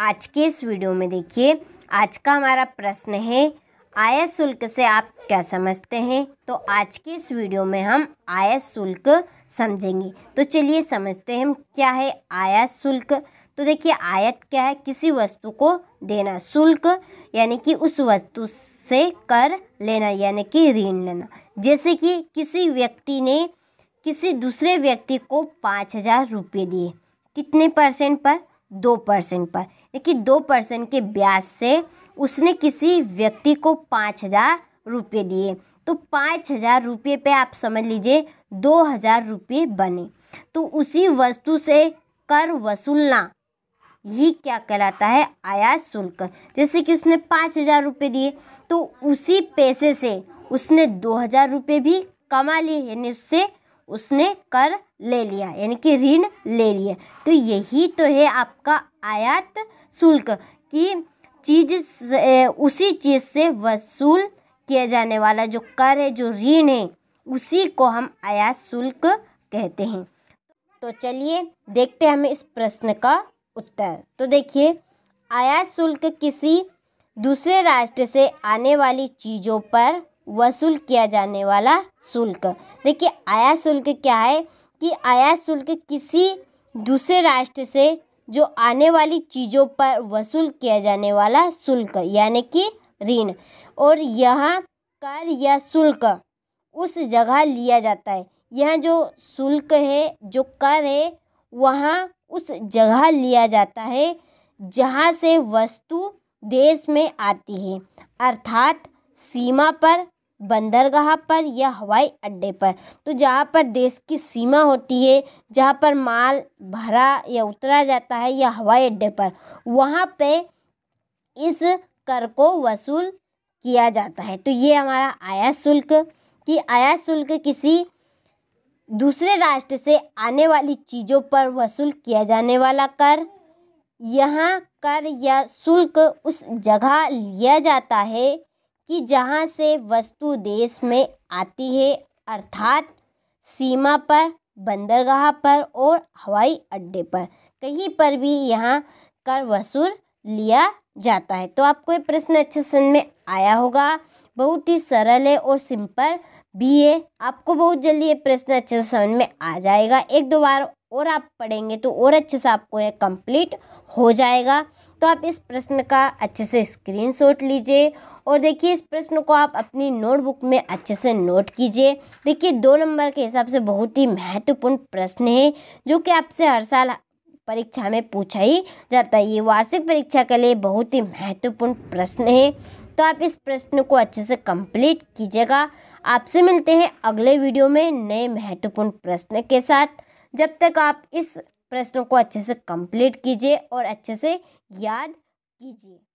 आज के इस वीडियो में देखिए आज का हमारा प्रश्न है आय शुल्क से आप क्या समझते हैं तो आज के इस वीडियो में हम आय शुल्क समझेंगे तो चलिए समझते हैं हम क्या है आयात शुल्क तो देखिए आयत क्या है किसी वस्तु को देना शुल्क यानी कि उस वस्तु से कर लेना यानी कि ऋण लेना जैसे कि किसी व्यक्ति ने किसी दूसरे व्यक्ति को पाँच हज़ार रुपये दिए कितने परसेंट पर दो परसेंट पर देखिए दो परसेंट के ब्याज से उसने किसी व्यक्ति को पाँच हज़ार रुपये दिए तो पाँच हज़ार रुपये पर आप समझ लीजिए दो हज़ार रुपये बने तो उसी वस्तु से कर वसूलना ये क्या कहलाता है आयात शुल्क जैसे कि उसने पाँच हज़ार रुपये दिए तो उसी पैसे से उसने दो हज़ार रुपये भी कमा लिए यानी उससे उसने कर ले लिया यानी कि ऋण ले लिया तो यही तो है आपका आयात शुल्क कि चीज उसी चीज़ से वसूल किया जाने वाला जो कर है जो ऋण है उसी को हम आयात शुल्क कहते हैं तो चलिए देखते हैं हमें इस प्रश्न का उत्तर तो देखिए आयात शुल्क किसी दूसरे राष्ट्र से आने वाली चीज़ों पर वसूल किया जाने वाला शुल्क देखिए आयात शुल्क क्या है कि आयात शुल्क किसी दूसरे राष्ट्र से जो आने वाली चीज़ों पर वसूल किया जाने वाला शुल्क यानी कि ऋण और यह कर या शुल्क उस जगह लिया जाता है यह जो शुल्क है जो कर है वहाँ उस जगह लिया जाता है जहाँ से वस्तु देश में आती है अर्थात सीमा पर बंदरगाह पर या हवाई अड्डे पर तो जहाँ पर देश की सीमा होती है जहाँ पर माल भरा या उतरा जाता है या हवाई अड्डे पर वहाँ पे इस कर को वसूल किया जाता है तो ये हमारा आयात शुल्क कि आयात शुल्क किसी दूसरे राष्ट्र से आने वाली चीज़ों पर वसूल किया जाने वाला कर यहाँ कर या शुल्क उस जगह लिया जाता है कि जहाँ से वस्तु देश में आती है अर्थात सीमा पर बंदरगाह पर और हवाई अड्डे पर कहीं पर भी यहाँ कर वसूल लिया जाता है तो आपको ये प्रश्न अच्छे समझ में आया होगा बहुत ही सरल है और सिंपल भी है आपको बहुत जल्दी ये प्रश्न अच्छे से समझ में आ जाएगा एक दो बार और आप पढ़ेंगे तो और अच्छे से आपको यह कंप्लीट हो जाएगा तो आप इस प्रश्न का अच्छे से स्क्रीनशॉट लीजिए और देखिए इस प्रश्न को आप अपनी नोटबुक में अच्छे से नोट कीजिए देखिए दो नंबर के हिसाब से बहुत ही महत्वपूर्ण प्रश्न है जो कि आपसे हर साल परीक्षा में पूछा ही जाता है ये वार्षिक परीक्षा के लिए बहुत ही महत्वपूर्ण प्रश्न है तो आप इस प्रश्न को अच्छे से कंप्लीट कीजिएगा आपसे मिलते हैं अगले वीडियो में नए महत्वपूर्ण प्रश्न के साथ जब तक आप इस प्रश्नों को अच्छे से कंप्लीट कीजिए और अच्छे से याद कीजिए